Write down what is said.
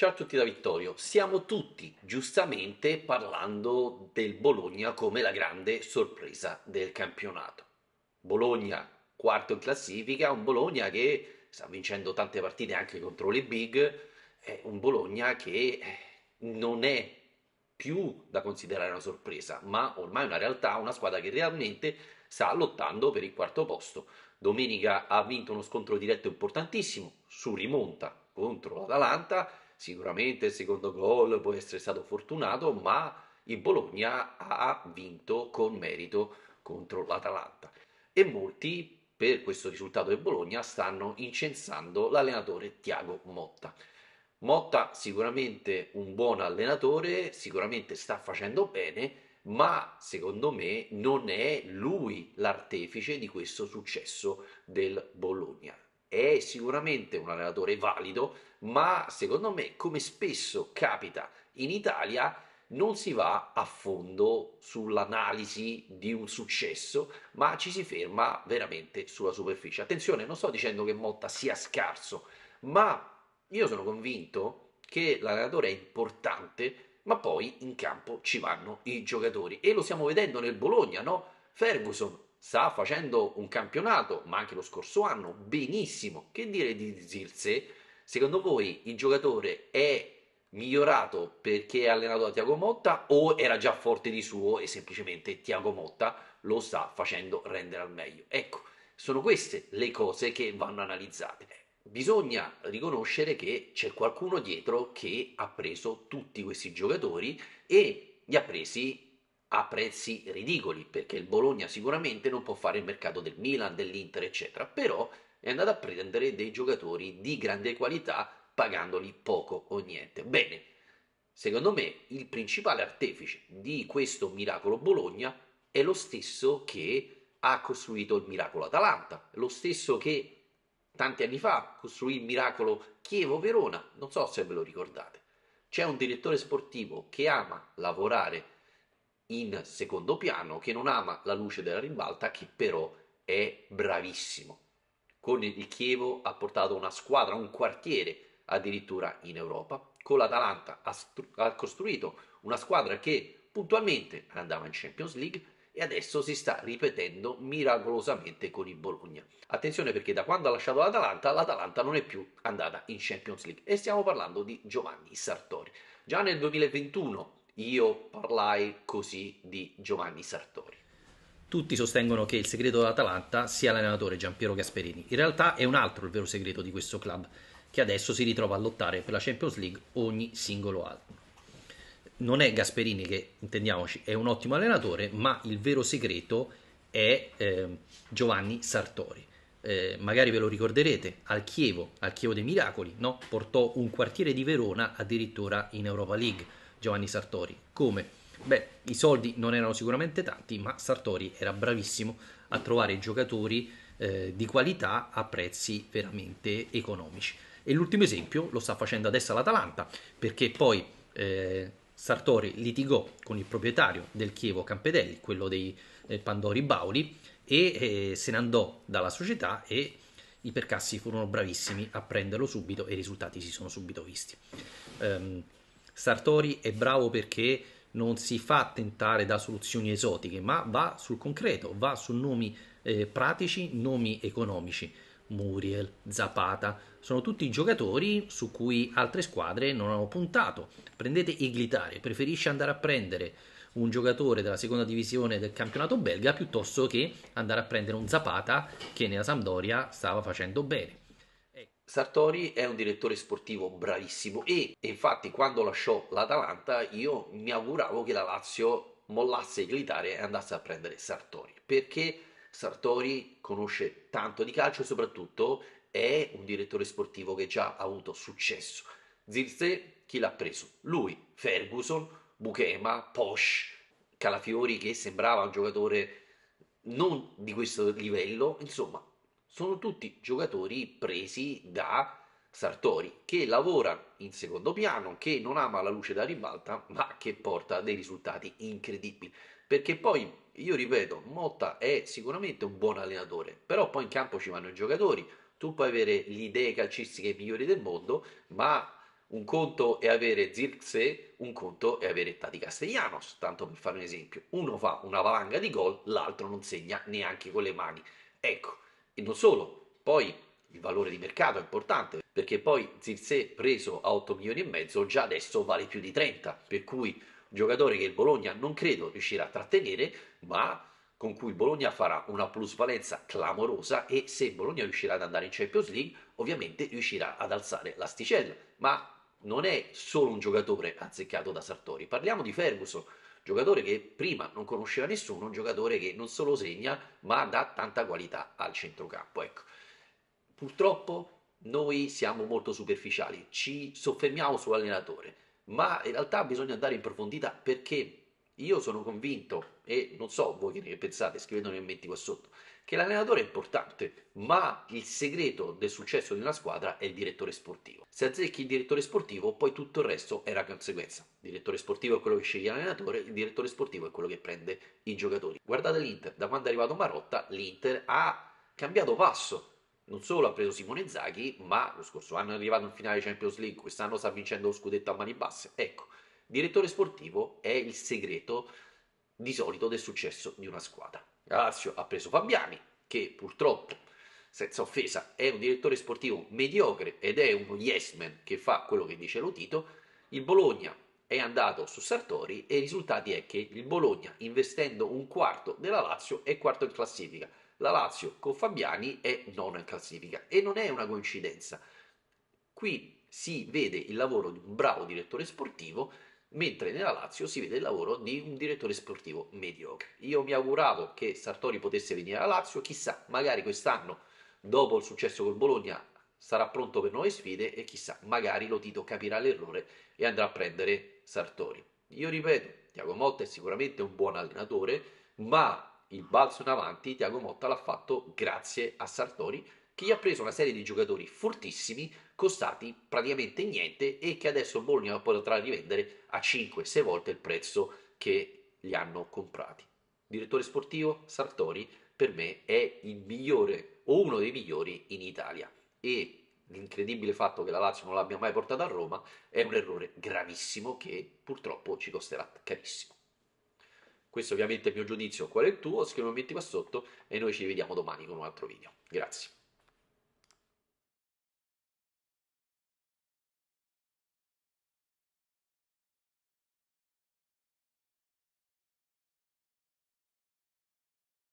Ciao a tutti da Vittorio, siamo tutti giustamente parlando del Bologna come la grande sorpresa del campionato. Bologna quarto in classifica, un Bologna che sta vincendo tante partite anche contro le big, è un Bologna che eh, non è più da considerare una sorpresa, ma ormai una realtà, una squadra che realmente sta lottando per il quarto posto. Domenica ha vinto uno scontro diretto importantissimo su rimonta contro l'Atalanta Sicuramente il secondo gol può essere stato fortunato, ma il Bologna ha vinto con merito contro l'Atalanta. E molti per questo risultato del Bologna stanno incensando l'allenatore Tiago Motta. Motta sicuramente un buon allenatore, sicuramente sta facendo bene, ma secondo me non è lui l'artefice di questo successo del Bologna è sicuramente un allenatore valido, ma secondo me, come spesso capita in Italia, non si va a fondo sull'analisi di un successo, ma ci si ferma veramente sulla superficie. Attenzione, non sto dicendo che Motta sia scarso, ma io sono convinto che l'allenatore è importante, ma poi in campo ci vanno i giocatori e lo stiamo vedendo nel Bologna, no? Ferguson sta facendo un campionato, ma anche lo scorso anno, benissimo. Che dire di Zirze? Secondo voi il giocatore è migliorato perché è allenato da Tiago Motta o era già forte di suo e semplicemente Tiago Motta lo sta facendo rendere al meglio? Ecco, sono queste le cose che vanno analizzate. Bisogna riconoscere che c'è qualcuno dietro che ha preso tutti questi giocatori e li ha presi a prezzi ridicoli, perché il Bologna sicuramente non può fare il mercato del Milan, dell'Inter, eccetera, però è andato a prendere dei giocatori di grande qualità pagandoli poco o niente. Bene, secondo me il principale artefice di questo miracolo Bologna è lo stesso che ha costruito il miracolo Atalanta, lo stesso che tanti anni fa costruì il miracolo Chievo-Verona, non so se ve lo ricordate. C'è un direttore sportivo che ama lavorare in secondo piano che non ama la luce della ribalta, che però è bravissimo. Con il Chievo ha portato una squadra, un quartiere addirittura in Europa. Con l'Atalanta ha, stru- ha costruito una squadra che puntualmente andava in Champions League e adesso si sta ripetendo miracolosamente con il Bologna. Attenzione perché da quando ha lasciato l'Atalanta, l'Atalanta non è più andata in Champions League e stiamo parlando di Giovanni Sartori. Già nel 2021 io parlai così di Giovanni Sartori. Tutti sostengono che il segreto dell'Atalanta sia l'allenatore Giampiero Gasperini. In realtà è un altro il vero segreto di questo club, che adesso si ritrova a lottare per la Champions League ogni singolo anno. Non è Gasperini che, intendiamoci, è un ottimo allenatore, ma il vero segreto è eh, Giovanni Sartori. Eh, magari ve lo ricorderete, al Chievo, al Chievo dei Miracoli, no? portò un quartiere di Verona addirittura in Europa League Giovanni Sartori. Come? Beh, i soldi non erano sicuramente tanti, ma Sartori era bravissimo a trovare giocatori eh, di qualità a prezzi veramente economici. E l'ultimo esempio lo sta facendo adesso l'Atalanta, perché poi eh, Sartori litigò con il proprietario del Chievo Campedelli, quello dei eh, Pandori Bauli, e eh, se ne andò dalla società e i percassi furono bravissimi a prenderlo subito e i risultati si sono subito visti. Um, Sartori è bravo perché non si fa tentare da soluzioni esotiche, ma va sul concreto, va su nomi eh, pratici, nomi economici. Muriel, Zapata, sono tutti giocatori su cui altre squadre non hanno puntato. Prendete Iglitare, preferisce andare a prendere un giocatore della seconda divisione del campionato belga piuttosto che andare a prendere un Zapata che nella Sampdoria stava facendo bene. Sartori è un direttore sportivo bravissimo e infatti quando lasciò l'Atalanta io mi auguravo che la Lazio mollasse Clitare e andasse a prendere Sartori perché Sartori conosce tanto di calcio e soprattutto è un direttore sportivo che già ha avuto successo. Zirze chi l'ha preso? Lui, Ferguson, Buchema, Posh, Calafiori che sembrava un giocatore non di questo livello, insomma sono tutti giocatori presi da Sartori, che lavora in secondo piano, che non ama la luce da ribalta, ma che porta dei risultati incredibili. Perché poi, io ripeto, Motta è sicuramente un buon allenatore, però poi in campo ci vanno i giocatori. Tu puoi avere le idee calcistiche migliori del mondo, ma un conto è avere Zirkse, un conto è avere Tati Castellanos, tanto per fare un esempio. Uno fa una valanga di gol, l'altro non segna neanche con le mani. Ecco, e non solo, poi il valore di mercato è importante perché poi Zirze preso a 8 milioni e mezzo già adesso vale più di 30, per cui un giocatore che il Bologna non credo riuscirà a trattenere, ma con cui il Bologna farà una plusvalenza clamorosa e se Bologna riuscirà ad andare in Champions League ovviamente riuscirà ad alzare l'asticella, ma non è solo un giocatore azzeccato da Sartori, parliamo di Ferguson giocatore che prima non conosceva nessuno, un giocatore che non solo segna, ma dà tanta qualità al centrocampo. Ecco. Purtroppo noi siamo molto superficiali, ci soffermiamo sull'allenatore, ma in realtà bisogna andare in profondità perché io sono convinto, e non so voi che ne pensate, scrivetelo nei commenti qua sotto, che l'allenatore è importante, ma il segreto del successo di una squadra è il direttore sportivo. Se azzecchi il direttore sportivo, poi tutto il resto è la conseguenza. Il direttore sportivo è quello che sceglie l'allenatore, il direttore sportivo è quello che prende i giocatori. Guardate l'Inter, da quando è arrivato Marotta, l'Inter ha cambiato passo. Non solo ha preso Simone Zaghi, ma lo scorso anno è arrivato in finale Champions League, quest'anno sta vincendo lo scudetto a mani basse. Ecco, direttore sportivo è il segreto di solito del successo di una squadra. La Lazio ha preso Fabiani, che purtroppo, senza offesa, è un direttore sportivo mediocre ed è uno yes man che fa quello che dice Lotito. Il Bologna è andato su Sartori e i risultati è che il Bologna, investendo un quarto della Lazio, è quarto in classifica. La Lazio con Fabiani è nona in classifica e non è una coincidenza. Qui si vede il lavoro di un bravo direttore sportivo mentre nella Lazio si vede il lavoro di un direttore sportivo mediocre. Io mi auguravo che Sartori potesse venire alla Lazio, chissà, magari quest'anno, dopo il successo col Bologna, sarà pronto per nuove sfide e chissà, magari lo Tito capirà l'errore e andrà a prendere Sartori. Io ripeto, Tiago Motta è sicuramente un buon allenatore, ma il balzo in avanti Tiago Motta l'ha fatto grazie a Sartori che ha preso una serie di giocatori fortissimi, costati praticamente niente e che adesso Bologna potrà rivendere a 5-6 volte il prezzo che li hanno comprati. Direttore sportivo Sartori per me è il migliore o uno dei migliori in Italia e l'incredibile fatto che la Lazio non l'abbia mai portata a Roma è un errore gravissimo che purtroppo ci costerà carissimo. Questo ovviamente è il mio giudizio, qual è il tuo? Scrivimi un qua sotto e noi ci vediamo domani con un altro video. Grazie.